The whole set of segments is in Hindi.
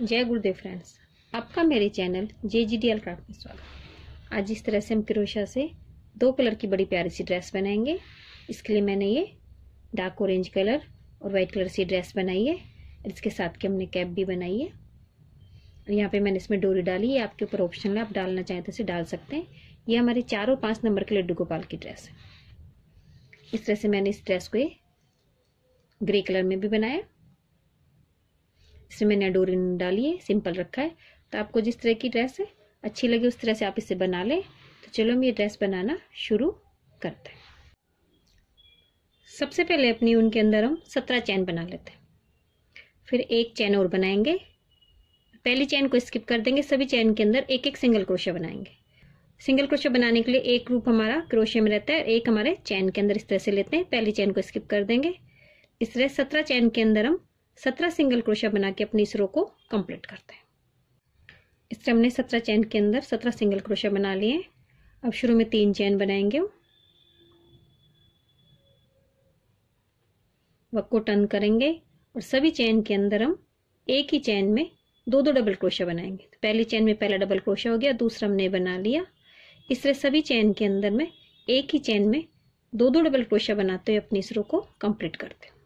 जय गुरुदेव फ्रेंड्स आपका मेरे channel J G D L craft में स्वागत आज इस तरह से हम क्रोशा से दो कलर की बड़ी प्यारी सी ड्रेस बनाएंगे इसके लिए मैंने ये डार्क ऑरेंज कलर और वाइट कलर सी ड्रेस बनाई है इसके साथ के हमने कैप भी बनाई है और यहाँ पे मैंने इसमें डोरी डाली है आपके ऊपर ऑप्शन है आप डालना चाहें तो इसे डाल सकते हैं ये हमारे चार और पाँच नंबर के लड्डू गोपाल की ड्रेस है इस तरह से मैंने इस ड्रेस को ग्रे कलर में भी बनाया इसमें मैंने डोरी डाली है सिंपल रखा है तो आपको जिस तरह की ड्रेस है अच्छी लगे उस तरह से आप इसे बना लें तो चलो हम ये ड्रेस बनाना शुरू करते हैं सबसे पहले अपनी ऊन के अंदर हम सत्रह चैन बना लेते हैं फिर एक चैन और बनाएंगे पहली चैन को स्किप कर देंगे सभी चैन के अंदर एक एक सिंगल क्रोशा बनाएंगे सिंगल क्रोशा बनाने के लिए एक रूप हमारा क्रोशे में रहता है एक हमारे चैन के अंदर इस तरह से लेते हैं पहली चैन को स्किप कर देंगे इस तरह सत्रह चैन के अंदर हम सत्रह सिंगल क्रोशिया बना के अपनी इस रो को कंप्लीट करते हैं इस तरह हमने सत्रह चैन के अंदर सत्रह सिंगल क्रोशिया बना लिए अब शुरू में तीन चैन बनाएंगे वक को टर्न करेंगे और सभी चैन के अंदर हम एक ही चैन में दो दो डबल क्रोशिया बनाएंगे तो पहली चैन में पहला डबल क्रोशिया हो गया दूसरा हमने बना लिया इस तरह सभी चैन के अंदर में एक ही चैन में दो दो डबल क्रोशिया बनाते हुए अपनी इस रो को कंप्लीट करते हैं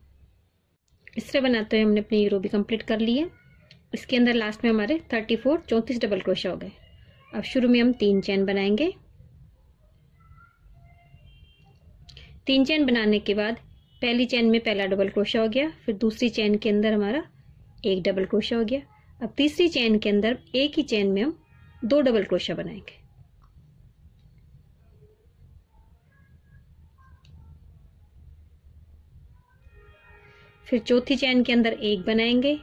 इस तरह बनाते हुए हमने अपनी रो भी कंप्लीट कर ली है इसके अंदर लास्ट में हमारे थर्टी फोर चौंतीस डबल क्रोशा हो गए अब शुरू में हम तीन चैन बनाएंगे तीन चैन बनाने के बाद पहली चैन में पहला डबल क्रोशा हो गया फिर दूसरी चैन के अंदर हमारा एक डबल क्रोशा हो गया अब तीसरी चैन के अंदर एक ही चैन में हम दो डबल क्रोशा बनाएंगे फिर चौथी चैन के अंदर एक बनाएंगे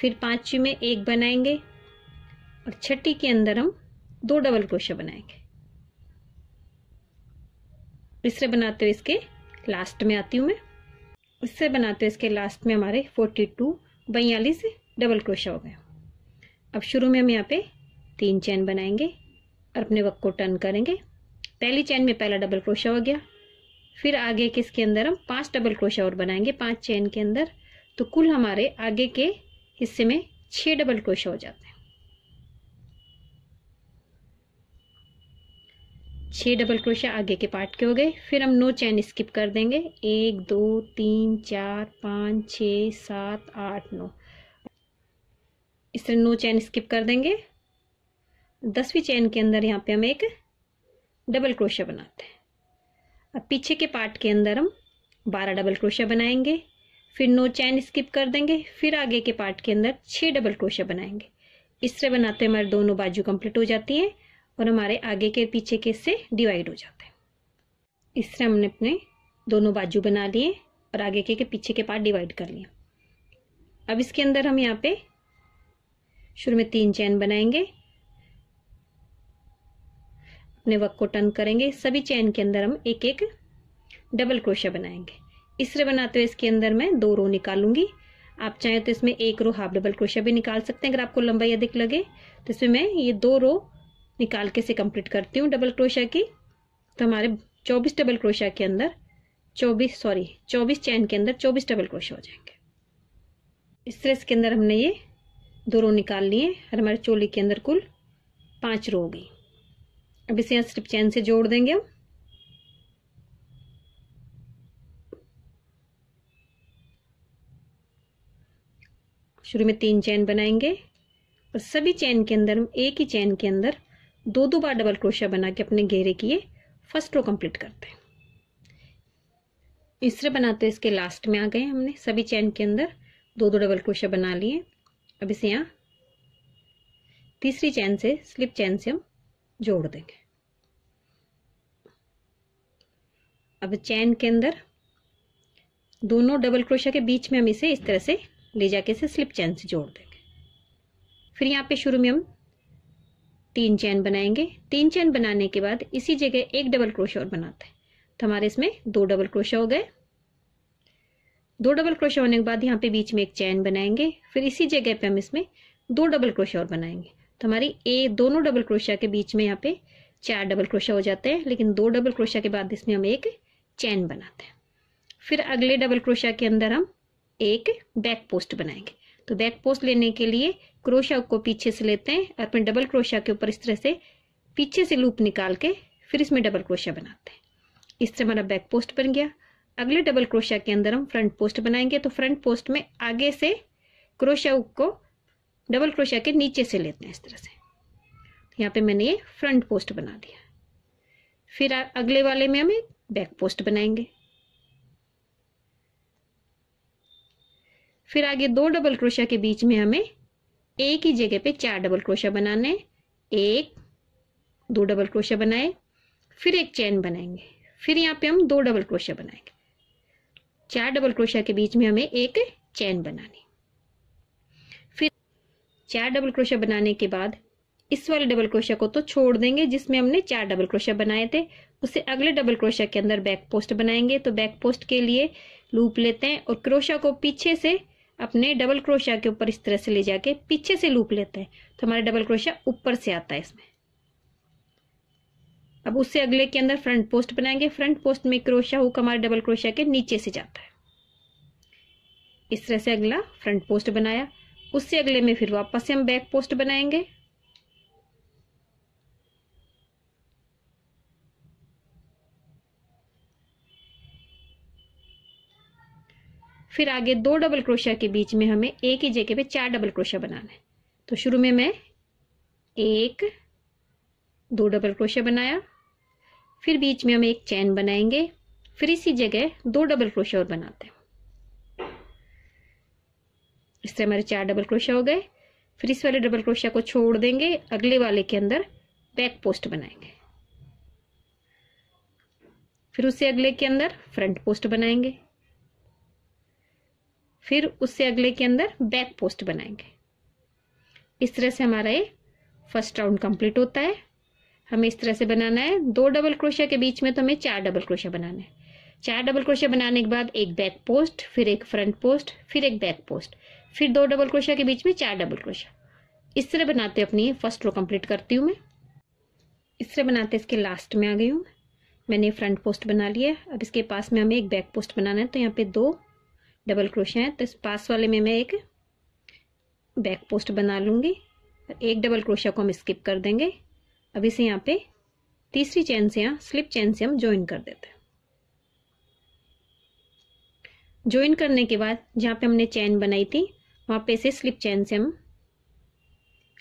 फिर पांचवी में एक बनाएंगे और छठी के अंदर हम दो डबल क्रोशा बनाएंगे इससे बनाते हुए इसके लास्ट में आती हूँ मैं इससे बनाते हुए इसके लास्ट में हमारे फोर्टी टू बयालीस डबल क्रोशा हो गए अब शुरू में हम यहाँ पे तीन चैन बनाएंगे और अपने वक्त को टर्न करेंगे पहली चैन में पहला डबल क्रोशा हो गया फिर आगे के इसके अंदर हम पांच डबल क्रोशा और बनाएंगे पांच चेन के अंदर तो कुल हमारे आगे के हिस्से में छह डबल क्रोशा हो जाते हैं छह डबल क्रोशा आगे के पार्ट के हो गए फिर हम नो चैन स्किप कर देंगे एक दो तीन चार पाँच छ सात आठ नौ इस तरह नो चैन स्किप कर देंगे दसवीं चैन के अंदर यहाँ पे हम एक डबल क्रोशा बनाते हैं अब पीछे के पार्ट के अंदर हम बारह डबल क्रोशा बनाएंगे फिर नो चैन स्किप कर देंगे फिर आगे के पार्ट के अंदर छः डबल क्रोशा बनाएंगे इस तरह बनाते हमारे दोनों बाजू कंप्लीट हो जाती है और हमारे आगे के पीछे के से डिवाइड हो जाते हैं इस तरह हमने अपने दोनों बाजू बना लिए और आगे के, के पीछे के पार्ट डिवाइड कर लिए अब इसके अंदर हम यहाँ पे शुरू में तीन चैन बनाएंगे अपने वर्क को टर्न करेंगे सभी चैन के अंदर हम एक एक डबल क्रोशा बनाएंगे इस रे बनाते हुए इसके अंदर मैं दो रो निकालूंगी आप चाहें तो इसमें एक रो हाफ डबल क्रोशा भी निकाल सकते हैं अगर आपको लंबाई अधिक लगे तो इसमें मैं ये दो रो निकाल के से कंप्लीट करती हूँ डबल क्रोशा की तो हमारे चौबीस डबल क्रोशा के अंदर चौबीस सॉरी चौबीस चैन के अंदर चौबीस डबल क्रोशा हो जाएंगे इस तरह इसके अंदर हमने ये दो रो निकाल लिए और हमारे चोली के अंदर कुल पाँच रो हो गई अब इसे यहाँ स्टिप चैन से जोड़ देंगे हम शुरू में तीन चैन बनाएंगे और सभी चैन के अंदर हम एक ही चैन के अंदर दो दो बार डबल क्रोशा बना के अपने घेरे की ये फर्स्ट रो कंप्लीट करते हैं तीसरे बनाते इसके लास्ट में आ गए हमने सभी चैन के अंदर दो दो डबल क्रोशा बना लिए अब इसे यहाँ तीसरी चैन से स्लिप चैन से हम जोड़ देंगे अब चैन के अंदर दोनों डबल क्रोशिया के बीच में हम इसे इस तरह से ले जाके इसे स्लिप चैन से जोड़ देंगे फिर यहाँ पे शुरू में हम तीन चैन बनाएंगे तीन चैन बनाने के बाद इसी जगह एक डबल क्रोशिया और बनाते हैं तो हमारे इसमें दो डबल क्रोशिया हो गए दो डबल क्रोशिया होने के बाद यहाँ पे बीच में एक चैन बनाएंगे फिर इसी जगह पे हम इसमें दो डबल क्रोशिया और बनाएंगे तो हमारी ए दोनों डबल क्रोशिया के बीच में यहाँ पे चार डबल क्रोशिया हो जाते हैं लेकिन दो डबल क्रोशिया के बाद इसमें हम एक चैन बनाते हैं फिर अगले डबल क्रोशा के अंदर हम एक बैक पोस्ट बनाएंगे तो बैक पोस्ट लेने के लिए क्रोशा को पीछे से लेते हैं और अपने डबल क्रोशा के ऊपर इस तरह से पीछे से लूप निकाल के फिर इसमें डबल क्रोशा बनाते हैं इस तरह हमारा बैक पोस्ट बन गया अगले डबल क्रोशा के अंदर हम फ्रंट पोस्ट बनाएंगे तो फ्रंट पोस्ट में आगे से क्रोशा को डबल क्रोशा के नीचे से लेते हैं इस तरह से यहाँ पे मैंने ये फ्रंट पोस्ट बना दिया फिर अगले वाले में हमें बैक पोस्ट बनाएंगे फिर आगे दो डबल क्रोशा के बीच में हमें एक ही जगह पे चार डबल क्रोशा बनाने एक दो डबल क्रोशा बनाए फिर एक चैन बनाएंगे फिर यहाँ पे हम दो डबल क्रोशा बनाएंगे चार डबल क्रोशा के बीच में हमें एक चैन बनानी फिर चार डबल क्रोशा बनाने के बाद इस वाले डबल क्रोशा को तो छोड़ देंगे जिसमें हमने चार डबल क्रोशा बनाए थे उससे अगले डबल क्रोशा के अंदर बैक पोस्ट बनाएंगे तो बैक पोस्ट के लिए लूप लेते हैं और क्रोशा को पीछे से अपने डबल क्रोशा के ऊपर इस तरह से ले जाके पीछे से लूप लेते हैं तो हमारा डबल क्रोशा ऊपर से आता है इसमें अब उससे अगले के अंदर फ्रंट पोस्ट बनाएंगे फ्रंट पोस्ट में क्रोशा हुक हमारे डबल क्रोशा के नीचे से जाता है इस तरह से अगला फ्रंट पोस्ट बनाया उससे अगले में फिर वापस से हम बैक पोस्ट बनाएंगे फिर आगे दो डबल क्रोशा के बीच में हमें एक ही जगह पे चार डबल क्रोशा बनाना है तो शुरू में मैं एक दो डबल क्रोशा बनाया फिर बीच में हम एक चैन बनाएंगे फिर इसी जगह दो डबल क्रोशा और बनाते हैं इससे हमारे चार डबल क्रोशा हो गए फिर इस वाले डबल क्रोशा को छोड़ देंगे अगले वाले के अंदर बैक पोस्ट बनाएंगे फिर उसे अगले के अंदर फ्रंट पोस्ट बनाएंगे फिर उससे अगले के अंदर बैक पोस्ट बनाएंगे इस तरह से हमारा ये फर्स्ट राउंड कंप्लीट होता है हमें इस तरह से बनाना है दो डबल क्रोशिया के बीच में तो हमें चार डबल क्रोशिया बनाना है चार डबल क्रोशिया बनाने के बाद एक बैक पोस्ट फिर एक फ्रंट पोस्ट फिर एक बैक पोस्ट फिर दो डबल क्रोशिया के बीच में चार डबल क्रोशिया इस तरह बनाते अपनी फर्स्ट रो कंप्लीट करती हूँ मैं इस तरह बनाते इसके लास्ट में आ गई हूँ मैंने फ्रंट पोस्ट बना लिया अब इसके पास में हमें एक बैक पोस्ट बनाना है तो यहाँ पे दो डबल क्रोशिया तो इस पास वाले में मैं एक बैक पोस्ट बना लूँगी एक डबल क्रोशिया को हम स्किप कर देंगे अब इसे यहाँ पे तीसरी चैन से यहाँ स्लिप चैन से हम ज्वाइन कर देते हैं ज्वाइन करने के बाद जहाँ पे हमने चैन बनाई थी वहाँ पे इसे स्लिप चैन से हम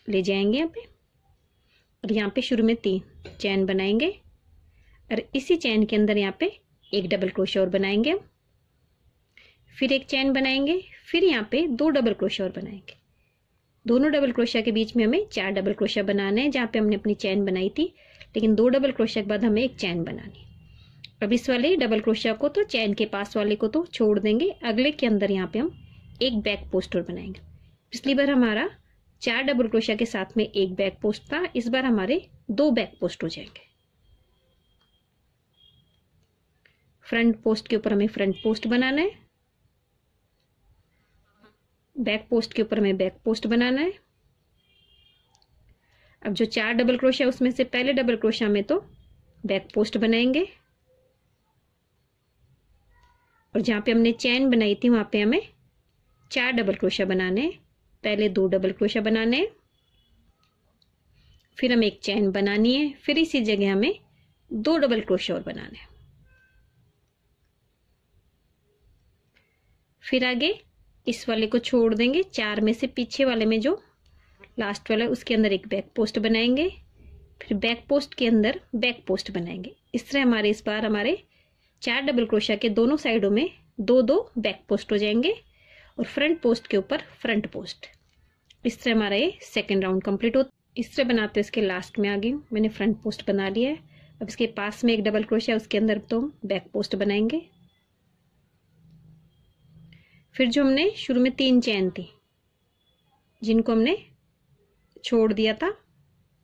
ले जाएंगे यहाँ पे और यहाँ पे शुरू में तीन चैन बनाएंगे और इसी चैन के अंदर यहाँ पे एक डबल क्रोशिया और बनाएंगे हम फिर एक चैन बनाएंगे फिर यहाँ पे दो डबल क्रोशा और बनाएंगे दोनों डबल क्रोशा के बीच में हमें चार डबल क्रोशा बनाना है जहाँ पे हमने अपनी चैन बनाई थी लेकिन दो डबल क्रोशा के बाद हमें एक चैन बनानी अब इस वाले डबल क्रोशा को तो चैन के पास वाले को तो छोड़ देंगे अगले के अंदर यहाँ पे हम एक बैक पोस्ट और बनाएंगे पिछली बार हमारा चार डबल क्रोशा के साथ में एक बैक पोस्ट था इस बार हमारे दो बैक पोस्ट हो जाएंगे फ्रंट पोस्ट के ऊपर हमें फ्रंट पोस्ट बनाना है बैक पोस्ट के ऊपर हमें बैक पोस्ट बनाना है अब जो चार डबल क्रोशा उसमें से पहले डबल क्रोशा में तो बैक पोस्ट बनाएंगे और जहाँ पे हमने चैन बनाई थी वहाँ पे हमें चार डबल क्रोशा बनाने पहले दो डबल क्रोशा बनाने फिर हमें एक चैन बनानी है फिर इसी जगह हमें दो डबल क्रोशा और बनाने फिर आगे इस वाले को छोड़ देंगे चार में से पीछे वाले में जो लास्ट वाला उसके अंदर एक बैक पोस्ट बनाएंगे फिर बैक पोस्ट के अंदर बैक पोस्ट बनाएंगे इस तरह हमारे इस बार हमारे चार डबल क्रोशा के दोनों साइडों में दो दो बैक पोस्ट हो जाएंगे और फ्रंट पोस्ट के ऊपर फ्रंट पोस्ट इस तरह हमारा ये सेकेंड राउंड कम्प्लीट हो इस तरह बनाते इसके लास्ट में आ गई मैंने फ्रंट पोस्ट बना लिया है अब इसके पास में एक डबल क्रोशा उसके अंदर तो बैक पोस्ट बनाएंगे फिर जो हमने शुरू में तीन चैन थी जिनको हमने छोड़ दिया था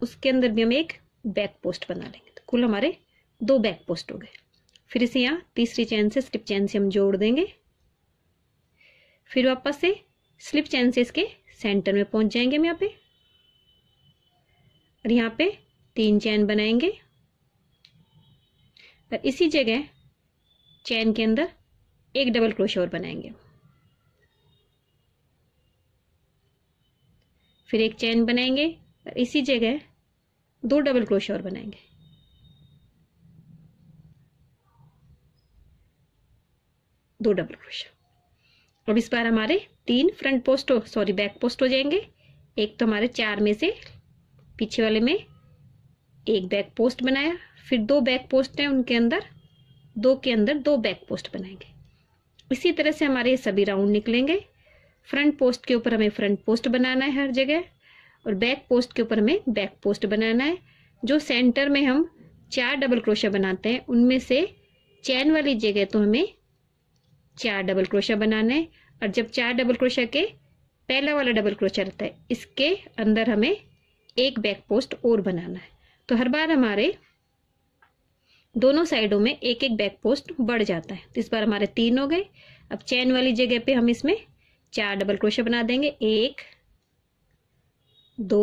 उसके अंदर भी हम एक बैक पोस्ट बना लेंगे तो कुल हमारे दो बैक पोस्ट हो गए फिर इसे यहाँ तीसरी चैन से स्लिप चैन से हम जोड़ देंगे फिर वापस से स्लिप चैन से इसके सेंटर में पहुंच जाएंगे हम यहाँ पे और यहाँ पे तीन चैन बनाएंगे और इसी जगह चैन के अंदर एक डबल क्रोश और बनाएंगे फिर एक चैन बनाएंगे और इसी जगह दो डबल क्रोशे और बनाएंगे दो डबल क्रोशा अब इस बार हमारे तीन front post sorry back post हो जाएंगे एक तो हमारे चार में से पीछे वाले में एक बैक पोस्ट बनाया फिर दो बैक पोस्ट हैं उनके अंदर दो के अंदर दो बैक पोस्ट बनाएंगे इसी तरह से हमारे सभी राउंड निकलेंगे फ्रंट पोस्ट के ऊपर हमें फ्रंट पोस्ट बनाना है हर जगह और बैक पोस्ट के ऊपर हमें बैक पोस्ट बनाना है जो सेंटर में हम चार डबल क्रोशा बनाते हैं उनमें से चैन वाली जगह तो हमें चार डबल क्रोशा बनाना है और जब चार डबल क्रोशा के पहला वाला डबल क्रोशा रहता है इसके अंदर हमें एक बैक पोस्ट और बनाना है तो हर बार हमारे दोनों साइडों में एक एक बैक पोस्ट बढ़ जाता है तो इस बार हमारे तीन हो गए अब चैन वाली जगह पे हम इसमें चार डबल क्रोशे बना देंगे एक दो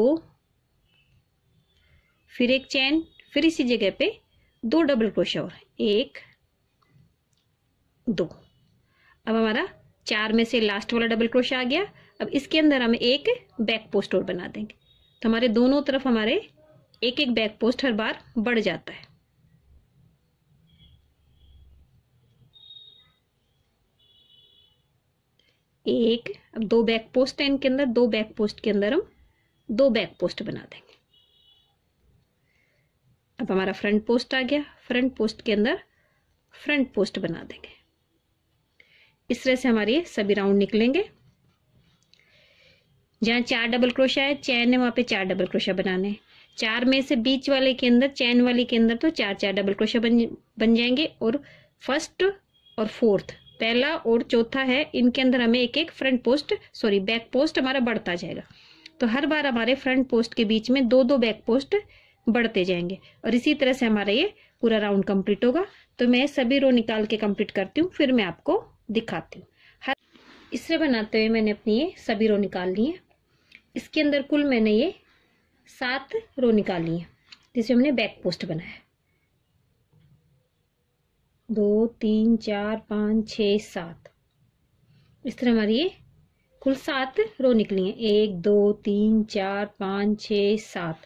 फिर एक चैन फिर इसी जगह पे दो डबल क्रोशे और एक दो अब हमारा चार में से लास्ट वाला डबल क्रोशा आ गया अब इसके अंदर हम एक बैक पोस्ट और बना देंगे तो हमारे दोनों तरफ हमारे एक एक बैक पोस्ट हर बार बढ़ जाता है एक अब दो बैक पोस्ट है इनके अंदर दो बैक पोस्ट के अंदर हम दो बैक पोस्ट बना देंगे अब हमारा फ्रंट पोस्ट आ गया फ्रंट पोस्ट के अंदर फ्रंट पोस्ट बना देंगे इस तरह से हमारे सभी राउंड निकलेंगे जहाँ चार डबल क्रोशा है चैन है वहाँ पे चार डबल क्रोशा बनाने चार में से बीच वाले के अंदर चैन वाले के अंदर तो चार चार डबल क्रोशा बन बन जाएंगे और फर्स्ट और फोर्थ पहला और चौथा है इनके अंदर हमें एक एक front post sorry back post हमारा बढ़ता जाएगा तो हर बार हमारे फ्रंट पोस्ट के बीच में दो दो बैक पोस्ट बढ़ते जाएंगे और इसी तरह से हमारा ये पूरा राउंड कंप्लीट होगा तो मैं सभी रो निकाल के कंप्लीट करती हूँ फिर मैं आपको दिखाती हूँ हर इससे बनाते हुए मैंने अपनी ये सभी रो निकाल ली है इसके अंदर कुल मैंने ये सात रो निकाल ली है जिसे हमने बैक पोस्ट बनाया दो तीन चार पाँच छ सात इस तरह हमारी ये कुल सात रो निकली है एक दो तीन चार पाँच छ सात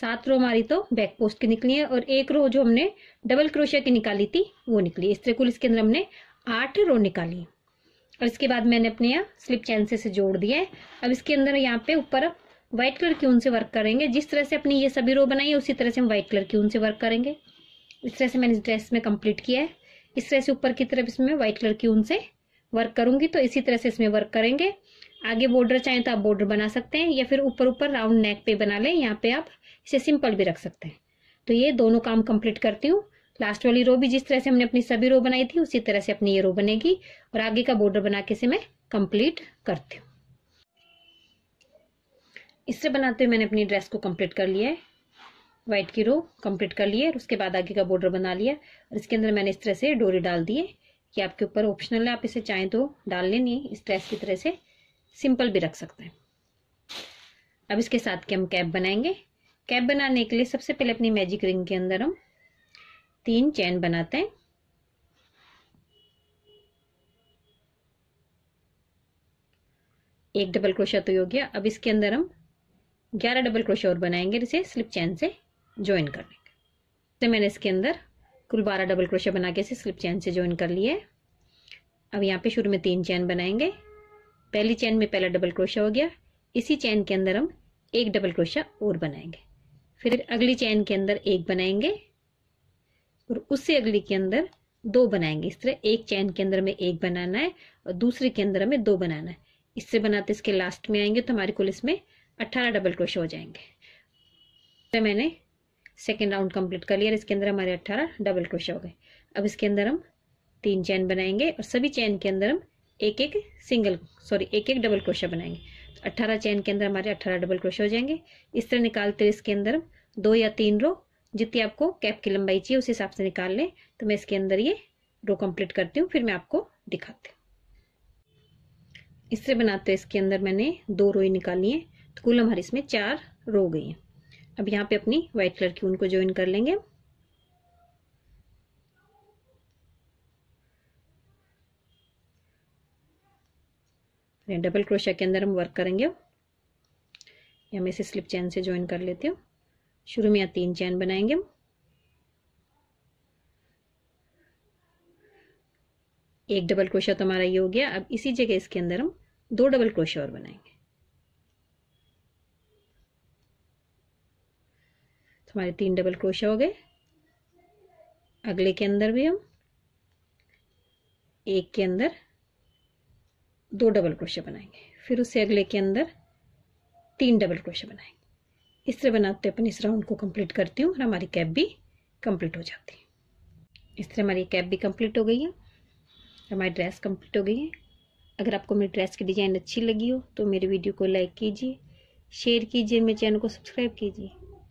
सात रो हमारी तो बैक पोस्ट की निकली है और एक रो जो हमने डबल क्रोशिया की निकाली थी वो निकली इस तरह कुल इसके अंदर हमने आठ रो निकाली और इसके बाद मैंने अपने यहाँ स्लिप चैन से इसे जोड़ दिया है अब इसके अंदर यहाँ पे ऊपर व्हाइट कलर की ऊन से वर्क करेंगे जिस तरह से अपनी ये सभी रो बनाई है उसी तरह से हम व्हाइट कलर की ऊन से वर्क करेंगे इस तरह से मैंने इस ड्रेस में कंप्लीट किया है इस तरह से ऊपर की तरफ इसमें व्हाइट कलर की ऊन से वर्क करूंगी तो इसी तरह से इसमें वर्क करेंगे आगे बॉर्डर चाहें तो आप बॉर्डर बना सकते हैं या फिर ऊपर ऊपर राउंड नेक पे बना लें यहाँ पे आप इसे सिंपल भी रख सकते हैं तो ये दोनों काम कंप्लीट करती हूँ लास्ट वाली रो भी जिस तरह से हमने अपनी सभी रो बनाई थी उसी तरह से अपनी ये रो बनेगी और आगे का बॉर्डर बना के इसे मैं कंप्लीट करती हूँ इससे बनाते हुए मैंने अपनी ड्रेस को कंप्लीट कर लिया है व्हाइट की रो कंप्लीट कर लिए और उसके बाद आगे का बॉर्डर बना लिया और इसके अंदर मैंने इस तरह से डोरी डाल दिए कि आपके ऊपर ऑप्शनल है आप इसे चाहें तो डाल लें नहीं इस ड्रेस की तरह से सिंपल भी रख सकते हैं अब इसके साथ के हम कैप बनाएंगे कैप बनाने के लिए सबसे पहले अपनी मैजिक रिंग के अंदर हम तीन चैन बनाते हैं एक डबल क्रोशा तो हो गया अब इसके अंदर हम ग्यारह डबल क्रोशा और बनाएंगे इसे स्लिप चैन से ज्वाइन कर लेंगे तो मैंने इसके अंदर कुल बारह डबल क्रोशिया बना के इसे स्लिप चैन से ज्वाइन कर लिया है अब यहाँ पे शुरू में तीन चैन बनाएंगे पहली चैन में पहला डबल क्रोशा हो गया इसी चैन के अंदर हम एक डबल क्रोशा और बनाएंगे फिर अगली चैन के अंदर एक बनाएंगे और उससे अगली के अंदर दो बनाएंगे इस तरह एक चैन के अंदर हमें एक बनाना है और दूसरे के अंदर हमें दो बनाना है इससे बनाते इसके लास्ट में आएंगे तो हमारे कुल इसमें अट्ठारह डबल क्रोशा हो जाएंगे तो मैंने सेकेंड राउंड कंप्लीट कर लिया इसके अंदर हमारे अट्ठारह डबल क्रोशे हो गए अब इसके अंदर हम तीन चैन बनाएंगे और सभी चैन के अंदर हम एक एक सिंगल सॉरी एक एक डबल क्रोशा बनाएंगे तो अट्ठारह चैन के अंदर हमारे अट्ठारह डबल क्रोशे हो जाएंगे इस तरह निकालते हुए इसके अंदर हम दो या तीन रो जितनी आपको कैप की लंबाई चाहिए उस हिसाब से निकाल लें तो मैं इसके अंदर ये रो कंप्लीट करती हूँ फिर मैं आपको दिखाती हूँ इस तरह बनाते हुए इसके अंदर मैंने दो रोई निकाली है तो कुल हमारी इसमें चार रो गई हैं अब यहाँ पे अपनी व्हाइट कलर की ऊन को ज्वाइन कर लेंगे डबल क्रोशिया के अंदर हम वर्क करेंगे या मैं इसे स्लिप चैन से ज्वाइन कर लेती हूँ शुरू में यहाँ तीन चैन बनाएंगे हम एक डबल क्रोशिया तो हमारा ये हो गया अब इसी जगह इसके अंदर हम दो डबल क्रोशिया और बनाएंगे हमारे तीन डबल क्रोशिया हो गए अगले के अंदर भी हम एक के अंदर दो डबल क्रोशा बनाएंगे फिर उससे अगले के अंदर तीन डबल क्रोशा बनाएंगे इस तरह बनाते अपन इस राउंड को कंप्लीट करती हूँ और हमारी कैप भी कंप्लीट हो जाती है इस तरह हमारी कैप भी कंप्लीट हो गई है हमारी ड्रेस कंप्लीट हो गई है अगर आपको मेरी ड्रेस की डिज़ाइन अच्छी लगी हो तो मेरे वीडियो को लाइक कीजिए शेयर कीजिए मेरे चैनल को सब्सक्राइब कीजिए